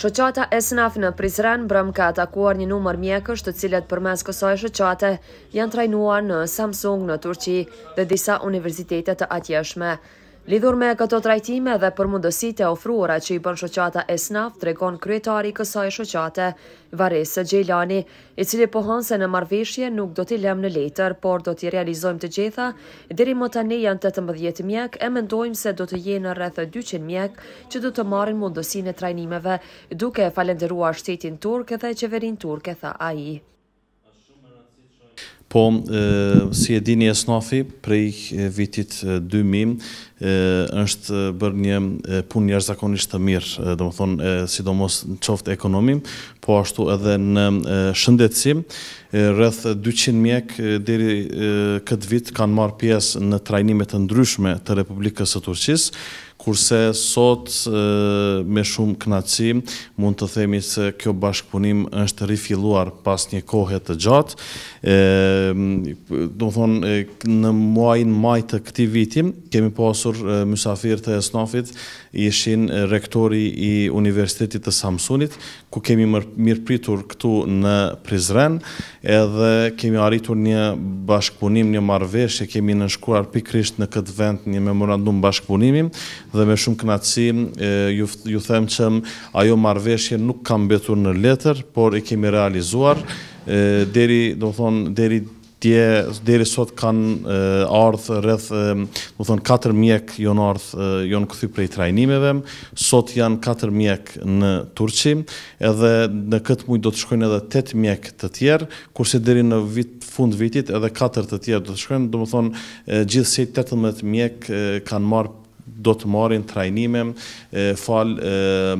Shoqata SNF në Prizren brëm ka atakuar një numër mjekësht të cilet për mes kësoj shoqate janë trajnuar në Samsung në Turqi dhe disa universitetet të atjeshme. Lidhur me këto trajtime dhe për mundësit e ofruara që i bën shoqata Esnaf, tregon kryetari kësaj shoqate, Varese Gjelani, i cili pohon se në marveshje nuk do t'i lem në letër, por do t'i realizojmë të gjitha, diri më tani janë 18 mjek, e mendojmë se do të jenë rreth 200 mjek që do të marin mundësin e trajnimeve, duke falenderua shtetin turke dhe qeverin turke, tha aji. Po, si e dini Esnafi, prej vitit 2000, është bërë një punë një zakonisht të mirë, dhe më thonë, sidomos në qoftë ekonomim, po ashtu edhe në shëndetësim, rrëth 200 mjek diri këtë vit kanë marë pjesë në trajnimet të ndryshme të Republikës të Turqisë, kurse sot me shumë knaci mund të themi se kjo bashkëpunim është rifiluar pas një kohet të gjatë. Në muajnë maj të këti vitim kemi pasur pasur të esnafit, ishin rektori i Universitetit të Samsunit, ku kemi mirëpritur këtu në Prizren, edhe kemi arritur një bashkëpunim, një marvesh, e kemi nënshkuar pikrisht në këtë vend një memorandum bashkëpunimim, dhe me shumë knatësi ju them që ajo marveshje nuk kam betur në letër, por i kemi realizuar, deri, do thonë, deri tje deri sot kanë ardhë rrëth, më thonë, 4 mjek jonë ardhë, jonë këthy prej trajnimeve, sot janë 4 mjek në Turqi, edhe në këtë mujtë do të shkojnë edhe 8 mjek të tjerë, kurse deri në fund vitit edhe 4 të tjerë do të shkojnë, do më thonë, gjithë sejtë 18 mjek kanë marë do të marrin trajnime fal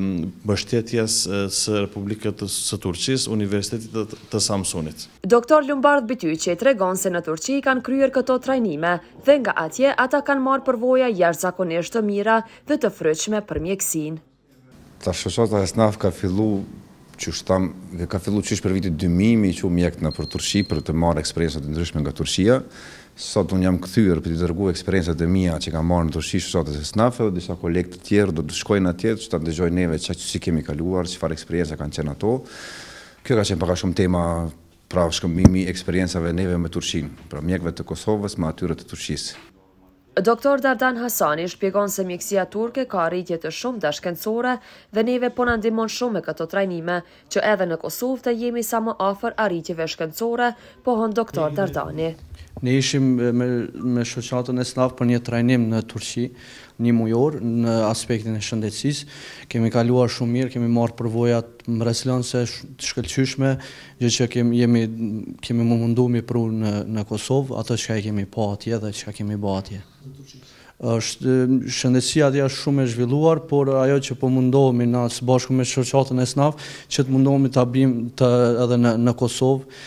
mbështetjes së Republikës së Turqisë, Universitetit të Samsunit. Doktor Lumbard Bityçi tregon se në Turqi kanë kryer këto trajnime dhe nga atje ata kanë marrë përvoja jashtëzakonisht të mira dhe të frytshme për mjekësinë. Tashëshota e snaf ka fillu që tam, dhe ka fillu qysh për vitit 2000, mi që u mjekët në për Turqi, për të marë eksperiencët ndryshme nga Turqia. Sot unë jam këthyër për të dërgu eksperiencët e mija që kam marë në Turshi, sot e se snafe, dhe disa kolektë tjerë do të shkojnë atje, që ta ndëgjoj neve që që si kemi kaluar, që farë eksperiencët kanë qenë ato. Kjo ka qenë paka shumë tema pra shkëmimi eksperiencave neve me Turqin, pra mjekëve të Kosovës, me atyre të Turqisë. Doktor Dardan Hasani shpjegon se mjekësia turke ka rritje të shumë të shkencore dhe neve ponan dimon shumë me këto trajnime, që edhe në Kosovë të jemi sa më afer a rritjeve shkencore, pohon doktor mm. Dardani. Ne ishim me shoqatën e snaf për një trajnim në Turqi, një mujor në aspektin e shëndetsis. Kemi kaluar shumë mirë, kemi marë përvojat mreslën se të shkëllqyshme, gjë që kemi mundu mi pru në Kosovë, ato që ka kemi po atje dhe që ka kemi bo atje është shëndetësia atje është shumë e zhvilluar, por ajo që po mundohemi na së bashku me shoqëtinë e SNAF, që të mundohemi ta bëjmë edhe në në Kosovë,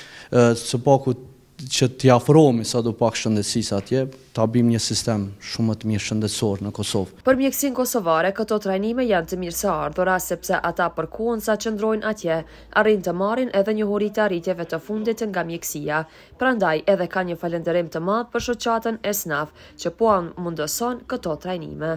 së paku që të jafërohemi sa do pak shëndetësi atje, ta bëjmë një sistem shumë më të mirë shëndetësor në Kosovë. Për mjekësin kosovare, këto trajnime janë të mirë se ardhora, sepse ata përkuan sa qëndrojnë atje, arrin të marrin edhe një hori arritjeve të fundit nga mjekësia, Prandaj edhe kanë një falënderim të madh për shoqatën Esnaf që po mundëson këto trajnime.